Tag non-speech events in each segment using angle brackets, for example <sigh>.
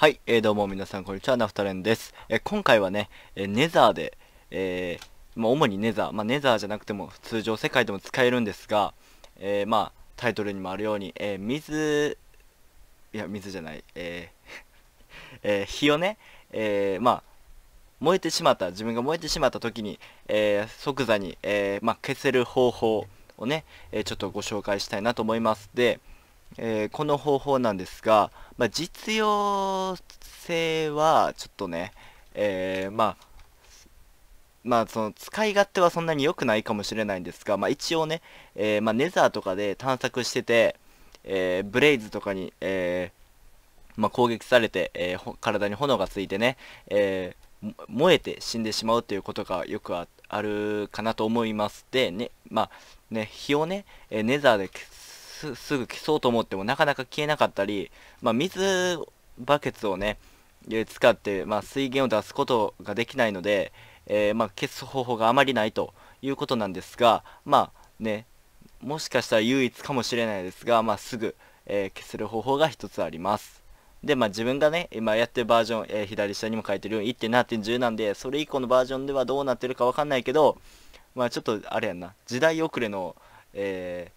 はい、えー、どうも皆さん、こんにちは、ナフタレンです。えー、今回はね、えー、ネザーで、えまあ、主にネザー、まあ、ネザーじゃなくても通常世界でも使えるんですが、えまあ、タイトルにもあるように、え水、いや、水じゃない、え <laughs> え火をね、えま燃えてしまった、自分が燃えてしまった時に、え即座に、えま消せる方法をね、えちょっとご紹介したいなと思います。で、えー、この方法なんですが、まあ、実用性はちょっとね、えー、まあまあその使い勝手はそんなに良くないかもしれないんですが、まあ、一応ね、えー、まあ、ネザーとかで探索してて、えー、ブレイズとかに、えー、まあ、攻撃されて、え体に炎がついてね、え燃えて死んでしまうということがよくあるかなと思いますで、ねまね、火をね、えネザーですぐ消そうと思ってもなかなか消えなかったり、まあ、水バケツをね使って、まあ、水源を出すことができないので、えー、まあ、消す方法があまりないということなんですが、まあね、もしかしたら唯一かもしれないですが、まあ、すぐ、えー、消せる方法が1つあります。で、まあ、自分がね、今やってるバージョン、えー、左下にも書いてるように1.7.10なんで、それ以降のバージョンではどうなってるかわかんないけど、まあ、ちょっとあれやんな、時代遅れの、え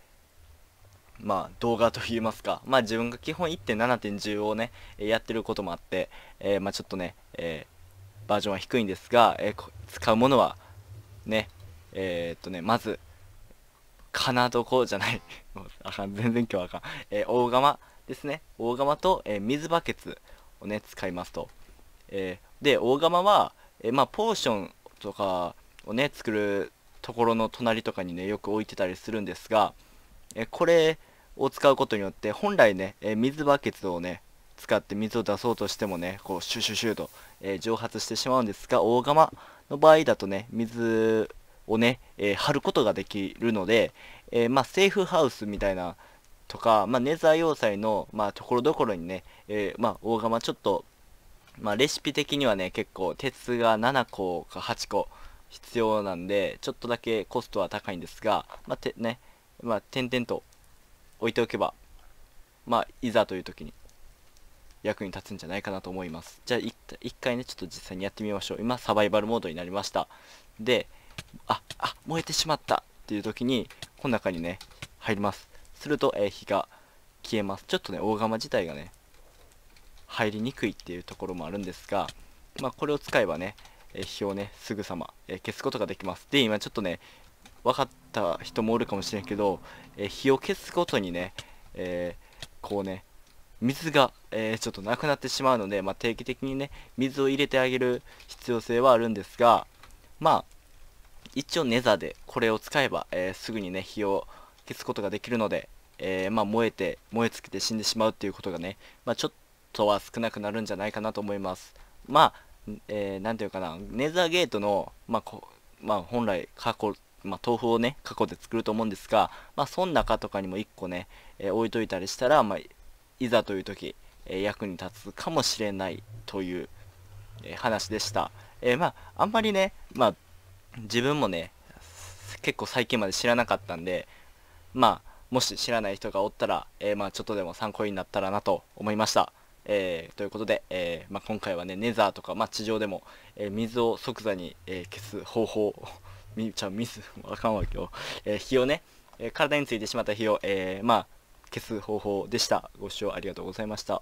まあ、動画といいますか、<laughs> まあ、自分が基本1.7.10をね、やってることもあって、えー、まあ、ちょっとね、えー、バージョンは低いんですが、えー、使うものは、ね、えっとね、まず、かなどこじゃない <laughs> あかん、全然今日はあかん。え大釜ですね。大釜と、え水バケツをね、使いますと。えで、大釜は、えまあ、ポーションとかをね、作るところの隣とかにね、よく置いてたりするんですが、えこれを使うことによって本来ね、え水バケツをね使って水を出そうとしてもねこうシュシュシュと、え蒸発してしまうんですが大釜の場合だとね水をね、え張ることができるので、えまあ、セーフハウスみたいなとか、まあ、ネザー要塞の、まあ、ところどころにね、えまあ、大釜ちょっと、まあ、レシピ的にはね結構鉄が7個か8個必要なんでちょっとだけコストは高いんですが、まあてねまあ、点々と置いておけばまあいざという時に役に立つんじゃないかなと思いますじゃあ一回ねちょっと実際にやってみましょう今サバイバルモードになりましたでああ燃えてしまったっていう時にこの中にね入りますすると、えー、火が消えますちょっとね大釜自体がね入りにくいっていうところもあるんですがまあこれを使えばね、えー、火をねすぐさま、えー、消すことができますで今ちょっとね分かった人もおるかもしれんけど、えー、火を消すごとにね、えー、こうね水が、えー、ちょっとなくなってしまうので、まあ、定期的にね水を入れてあげる必要性はあるんですがまあ一応ネザーでこれを使えば、えすぐにね火を消すことができるので、えまあ、燃えて燃え尽きて死んでしまうっていうことがね、まあ、ちょっとは少なくなるんじゃないかなと思いますまあ何、えー、て言うかなネザーゲートの、まあまあ、本来過去まあ、豆腐をね過去で作ると思うんですが、まあ、そん中とかにも1個ね、えー、置いといたりしたら、まあ、いざという時、えー、役に立つかもしれないという、えー、話でした、えまああんまりね、まあ、自分もね結構最近まで知らなかったんでまあもし知らない人がおったら、えまあ、ちょっとでも参考になったらなと思いました、えということで、えまあ、今回はねネザーとか、まあ、地上でも、え水を即座に、え消す方法みちゃミス、あかんわ今日。えー、火をね、え体についてしまった火を、えまあ、消す方法でした。ご視聴ありがとうございました。